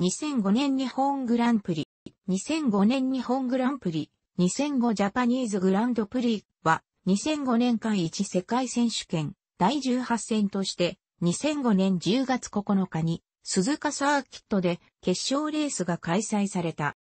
2005年日本グランプリ、2005年日本グランプリ、2005ジャパニーズグランドプリは、2005年間1世界選手権第18戦として、2005年10月9日に、鈴鹿サーキットで決勝レースが開催された。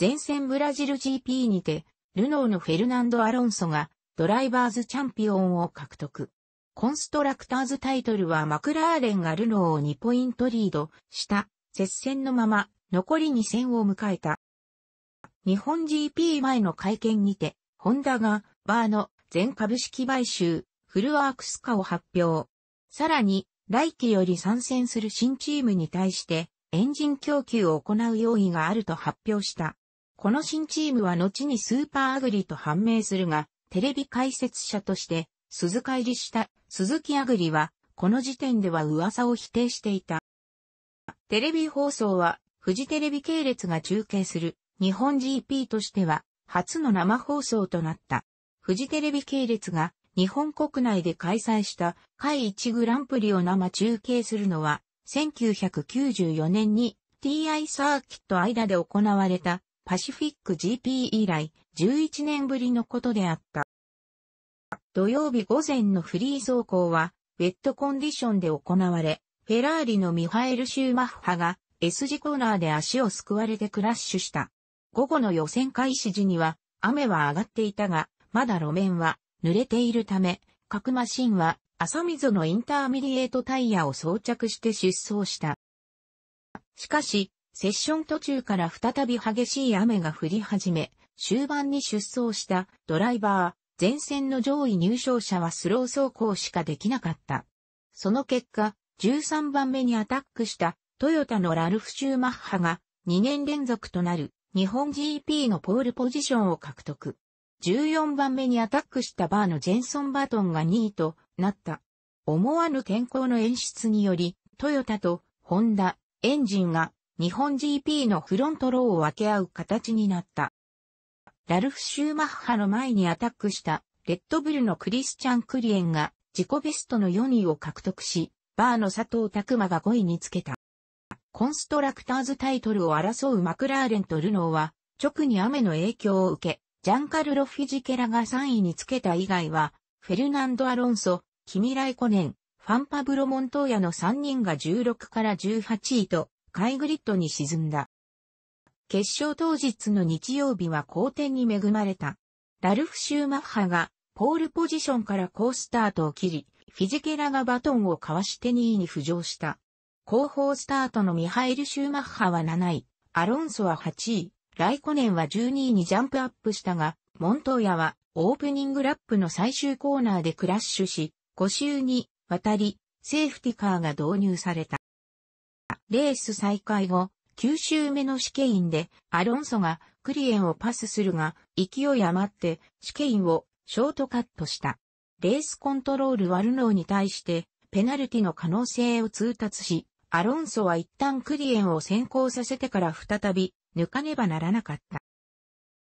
前線ブラジル GP にて、ルノーのフェルナンド・アロンソがドライバーズチャンピオンを獲得。コンストラクターズタイトルはマクラーレンがルノーを2ポイントリードした接戦のまま、残り2戦を迎えた。日本 GP 前の会見にて、ホンダが、バーの全株式買収、フルワークス化を発表。さらに、来期より参戦する新チームに対して、エンジン供給を行う用意があると発表した。この新チームは後にスーパーアグリと判明するが、テレビ解説者として、鈴鹿入りした鈴木アグリは、この時点では噂を否定していた。テレビ放送は、フジテレビ系列が中継する、日本 GP としては、初の生放送となった。フジテレビ系列が、日本国内で開催した海1グランプリを生中継するのは、1994年に TI サーキット間で行われたパシフィック GP 以来11年ぶりのことであった。土曜日午前のフリー走行は、ウェットコンディションで行われ、フェラーリのミハエル・シューマッハが S 字コーナーで足をすくわれてクラッシュした。午後の予選開始時には雨は上がっていたが、まだ路面は濡れているため、各マシンは朝溝のインターミディエートタイヤを装着して出走した。しかし、セッション途中から再び激しい雨が降り始め、終盤に出走したドライバー、前線の上位入賞者はスロー走行しかできなかった。その結果、13番目にアタックしたトヨタのラルフ・シューマッハが2年連続となる日本 GP のポールポジションを獲得。14番目にアタックしたバーのジェンソン・バトンが2位となった。思わぬ天候の演出により、トヨタとホンダ、エンジンが日本 GP のフロントローを分け合う形になった。ラルフ・シューマッハの前にアタックしたレッドブルのクリスチャン・クリエンが自己ベストの4位を獲得し、バーの佐藤拓馬が5位につけた。コンストラクターズタイトルを争うマクラーレンとルノーは、直に雨の影響を受け、ジャンカルロ・フィジケラが3位につけた以外は、フェルナンド・アロンソ、キミライコネン、ファンパブロ・モントーヤの3人が16から18位と、カイグリッドに沈んだ。決勝当日の日曜日は好天に恵まれた。ラルフ・シューマッハが、ポールポジションから好スタートを切り、フィジケラがバトンをかわして2位に浮上した。後方スタートのミハイル・シューマッハは7位、アロンソは8位、ライコネンは12位にジャンプアップしたが、モントーヤはオープニングラップの最終コーナーでクラッシュし、5周に渡り、セーフティカーが導入された。レース再開後、9周目の試験員で、アロンソがクリエンをパスするが、勢い余って試験員をショートカットした。レースコントロール悪能に対して、ペナルティの可能性を通達し、アロンソは一旦クリエンを先行させてから再び、抜かねばならなかっ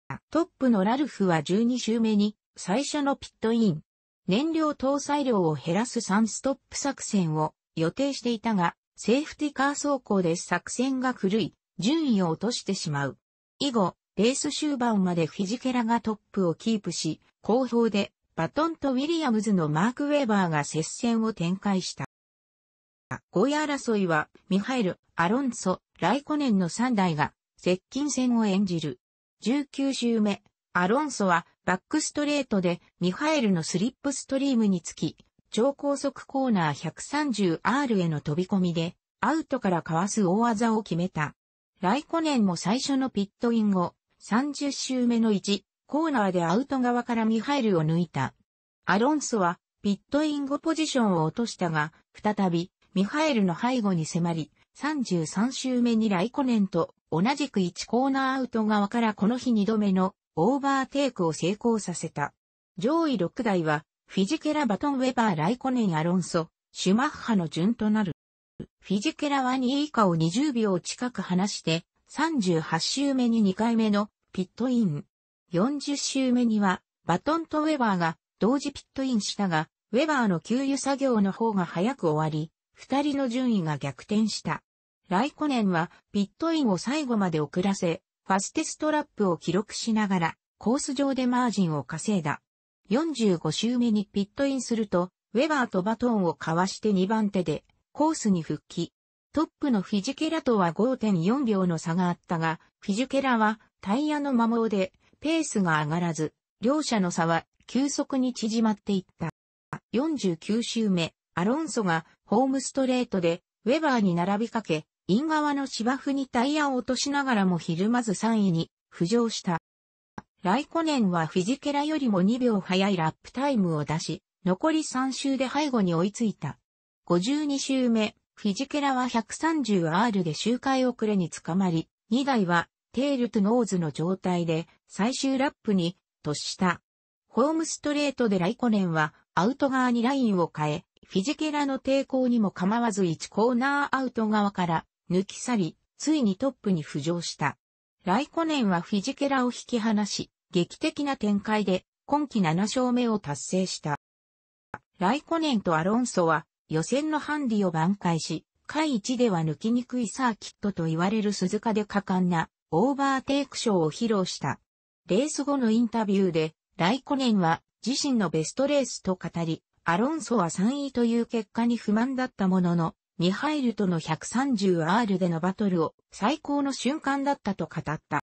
た。トップのラルフは12周目に、最初のピットイン。燃料搭載量を減らす3ストップ作戦を予定していたが、セーフティカー走行で作戦が狂い、順位を落としてしまう。以後、レース終盤までフィジケラがトップをキープし、後方でバトンとウィリアムズのマーク・ウェーバーが接戦を展開した。5位争いは、ミハエル、アロンソ、ライコネンの3代が、接近戦を演じる。19周目、アロンソは、バックストレートで、ミハエルのスリップストリームにつき、超高速コーナー 130R への飛び込みで、アウトからかわす大技を決めた。ライコネンも最初のピットイン後、30周目の1、コーナーでアウト側からミハイルを抜いた。アロンソは、ピットイン後ポジションを落としたが、再び、ミハイルの背後に迫り、33周目にライコネンと同じく1コーナーアウト側からこの日2度目のオーバーテイクを成功させた。上位6台は、フィジケラ・バトン・ウェバー・ライコネン・アロンソ、シュマッハの順となる。フィジケラは2位以下を20秒近く離して、38周目に2回目のピットイン。40周目には、バトンとウェバーが同時ピットインしたが、ウェバーの給油作業の方が早く終わり、二人の順位が逆転した。ライコネンはピットインを最後まで遅らせ、ファステストラップを記録しながら、コース上でマージンを稼いだ。45周目にピットインすると、ウェバーとバトンを交わして2番手で、コースに復帰。トップのフィジケラとは5.4秒の差があったが、フィジケラはタイヤの摩耗でペースが上がらず、両者の差は急速に縮まっていった。49周目、アロンソがホームストレートでウェバーに並びかけ、イン側の芝生にタイヤを落としながらもひるまず3位に浮上した。ライコネンはフィジケラよりも2秒早いラップタイムを出し、残り3周で背後に追いついた。52周目、フィジケラは 130R で周回遅れにつかまり、2台はテールとノーズの状態で最終ラップに突した。ホームストレートでライコネンはアウト側にラインを変え、フィジケラの抵抗にも構わず1コーナーアウト側から抜き去り、ついにトップに浮上した。ライコネンはフィジケラを引き離し、劇的な展開で今季7勝目を達成した。ライコネンとアロンソは予選のハンディを挽回し、下位1では抜きにくいサーキットと言われる鈴鹿で果敢なオーバーテイクショーを披露した。レース後のインタビューで、ライコネンは自身のベストレースと語り、アロンソは3位という結果に不満だったものの、ミハイルとの 130R でのバトルを最高の瞬間だったと語った。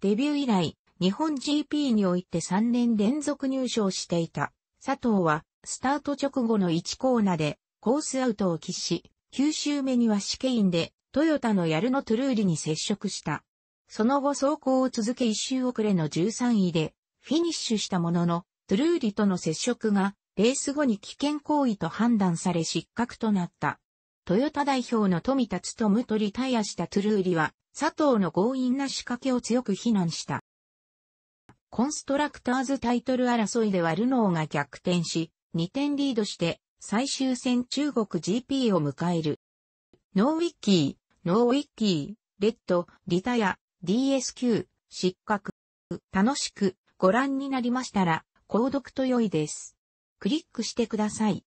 デビュー以来、日本 GP において3年連続入賞していた佐藤は、スタート直後の1コーナーでコースアウトを喫し、9周目には試験で、トヨタのヤルノトゥルーリに接触した。その後走行を続け1周遅れの13位で、フィニッシュしたものの、トゥルーリとの接触が、レース後に危険行為と判断され失格となった。トヨタ代表の富田務とリタイアしたトゥルーリは、佐藤の強引な仕掛けを強く非難した。コンストラクターズタイトル争いではルノーが逆転し、2点リードして最終戦中国 GP を迎える。ノーウィッキー、ノーウィッキー、レッド、リタヤ、DSQ、失格。楽しくご覧になりましたら、購読と良いです。クリックしてください。